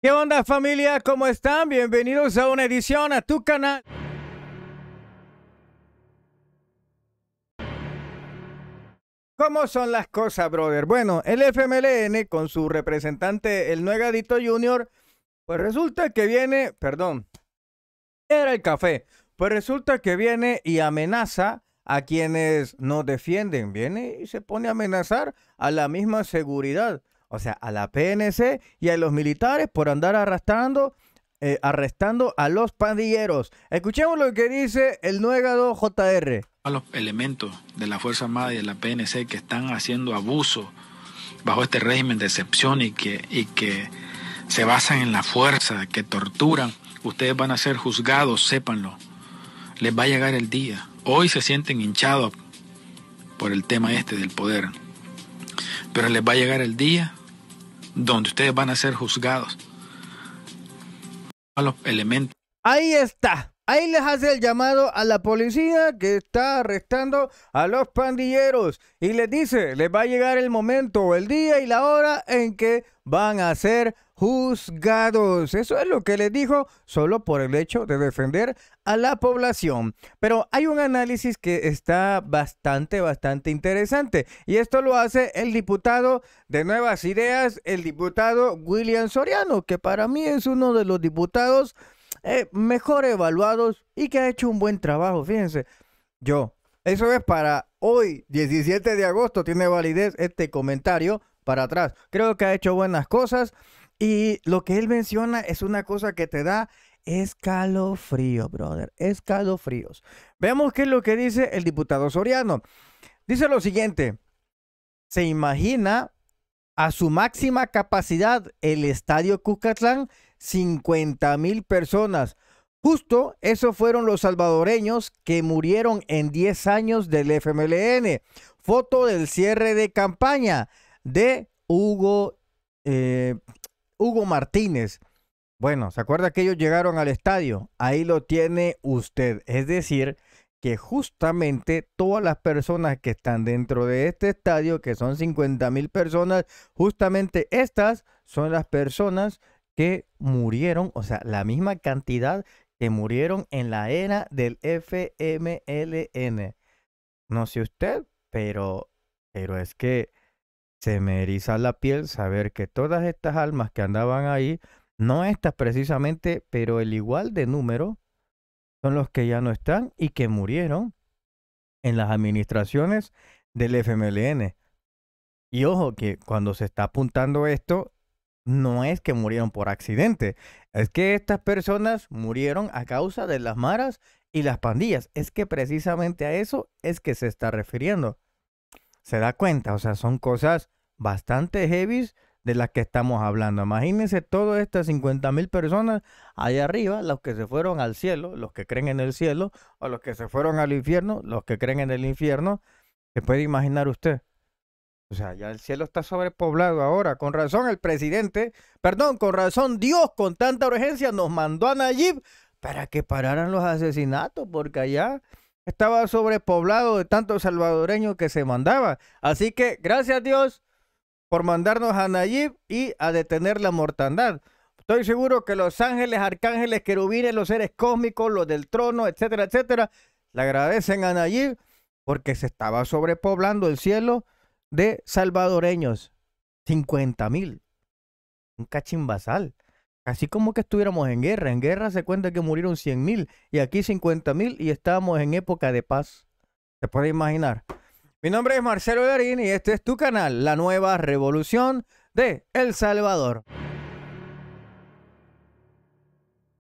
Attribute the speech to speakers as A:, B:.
A: ¿Qué onda familia? ¿Cómo están? Bienvenidos a una edición a tu canal. ¿Cómo son las cosas, brother? Bueno, el FMLN con su representante, el Nuegadito Junior, pues resulta que viene, perdón, era el café, pues resulta que viene y amenaza a quienes no defienden, viene y se pone a amenazar a la misma seguridad. O sea, a la PNC y a los militares por andar arrastrando, eh, arrestando a los pandilleros. Escuchemos lo que dice
B: el nuegado JR. A los elementos de la Fuerza Armada y de la PNC que están haciendo abuso bajo este régimen de excepción y que, y que se basan en la fuerza, que torturan, ustedes van a ser juzgados, sépanlo. Les va a llegar el día. Hoy se sienten hinchados por el tema este del poder. Pero les va a llegar el día donde ustedes van a ser juzgados. A los elementos.
A: Ahí está. Ahí les hace el llamado a la policía que está arrestando a los pandilleros y les dice, les va a llegar el momento, el día y la hora en que van a ser juzgados. Eso es lo que les dijo solo por el hecho de defender a la población. Pero hay un análisis que está bastante, bastante interesante y esto lo hace el diputado de Nuevas Ideas, el diputado William Soriano, que para mí es uno de los diputados eh, mejor evaluados y que ha hecho un buen trabajo. Fíjense, yo, eso es para hoy, 17 de agosto, tiene validez este comentario para atrás. Creo que ha hecho buenas cosas y lo que él menciona es una cosa que te da escalofrío, brother, escalofríos. Veamos qué es lo que dice el diputado Soriano. Dice lo siguiente, se imagina a su máxima capacidad el estadio Cucatlán 50 mil personas. Justo esos fueron los salvadoreños que murieron en 10 años del FMLN. Foto del cierre de campaña de Hugo, eh, Hugo Martínez. Bueno, ¿se acuerda que ellos llegaron al estadio? Ahí lo tiene usted. Es decir, que justamente todas las personas que están dentro de este estadio, que son 50 mil personas, justamente estas son las personas que murieron, o sea, la misma cantidad que murieron en la era del FMLN. No sé usted, pero, pero es que se me eriza la piel saber que todas estas almas que andaban ahí, no estas precisamente, pero el igual de número, son los que ya no están y que murieron en las administraciones del FMLN. Y ojo que cuando se está apuntando esto, no es que murieron por accidente, es que estas personas murieron a causa de las maras y las pandillas. Es que precisamente a eso es que se está refiriendo. Se da cuenta, o sea, son cosas bastante heavy de las que estamos hablando. Imagínense todas estas 50 mil personas allá arriba, los que se fueron al cielo, los que creen en el cielo, o los que se fueron al infierno, los que creen en el infierno. ¿Se puede imaginar usted? O sea, ya el cielo está sobrepoblado ahora. Con razón el presidente, perdón, con razón Dios con tanta urgencia nos mandó a Nayib para que pararan los asesinatos, porque allá estaba sobrepoblado de tantos salvadoreños que se mandaba. Así que gracias a Dios por mandarnos a Nayib y a detener la mortandad. Estoy seguro que los ángeles, arcángeles, querubines, los seres cósmicos, los del trono, etcétera, etcétera, le agradecen a Nayib porque se estaba sobrepoblando el cielo de salvadoreños. 50 mil. Un cachimbasal. Así como que estuviéramos en guerra. En guerra se cuenta que murieron 100 mil y aquí 50 mil y estábamos en época de paz. Se puede imaginar. Mi nombre es Marcelo Garín y este es tu canal, La Nueva Revolución de El Salvador.